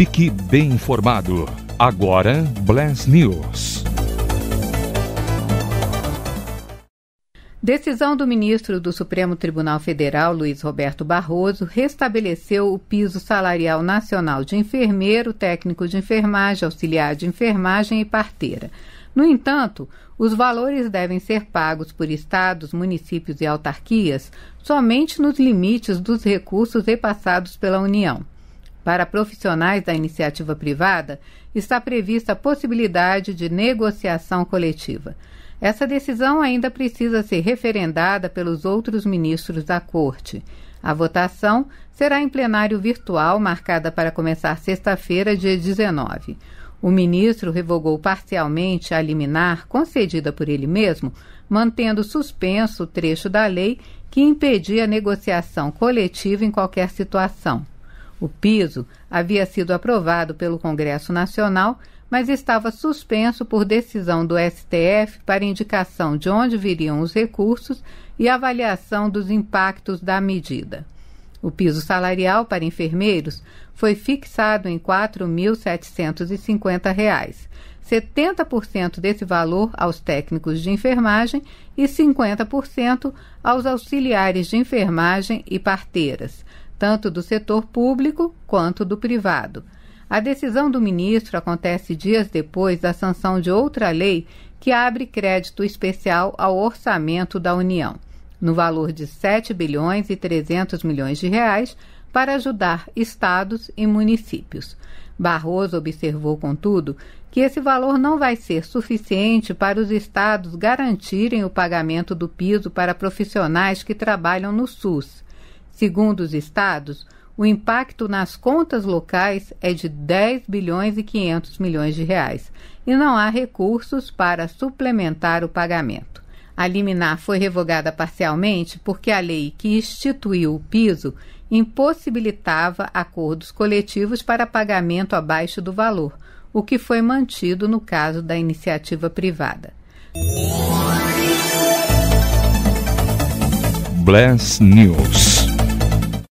Fique bem informado. Agora, Blas News. Decisão do ministro do Supremo Tribunal Federal, Luiz Roberto Barroso, restabeleceu o piso salarial nacional de enfermeiro, técnico de enfermagem, auxiliar de enfermagem e parteira. No entanto, os valores devem ser pagos por estados, municípios e autarquias somente nos limites dos recursos repassados pela União. Para profissionais da iniciativa privada, está prevista a possibilidade de negociação coletiva. Essa decisão ainda precisa ser referendada pelos outros ministros da Corte. A votação será em plenário virtual, marcada para começar sexta-feira, dia 19. O ministro revogou parcialmente a liminar concedida por ele mesmo, mantendo suspenso o trecho da lei que impedia a negociação coletiva em qualquer situação. O piso havia sido aprovado pelo Congresso Nacional, mas estava suspenso por decisão do STF para indicação de onde viriam os recursos e avaliação dos impactos da medida. O piso salarial para enfermeiros foi fixado em R$ 4.750, 70% desse valor aos técnicos de enfermagem e 50% aos auxiliares de enfermagem e parteiras tanto do setor público quanto do privado. A decisão do ministro acontece dias depois da sanção de outra lei que abre crédito especial ao orçamento da União, no valor de 7 bilhões e 300 milhões de reais, para ajudar estados e municípios. Barroso observou, contudo, que esse valor não vai ser suficiente para os estados garantirem o pagamento do piso para profissionais que trabalham no SUS. Segundo os estados, o impacto nas contas locais é de 10 bilhões e 500 milhões de reais e não há recursos para suplementar o pagamento. A liminar foi revogada parcialmente porque a lei que instituiu o piso impossibilitava acordos coletivos para pagamento abaixo do valor, o que foi mantido no caso da iniciativa privada. Bless News.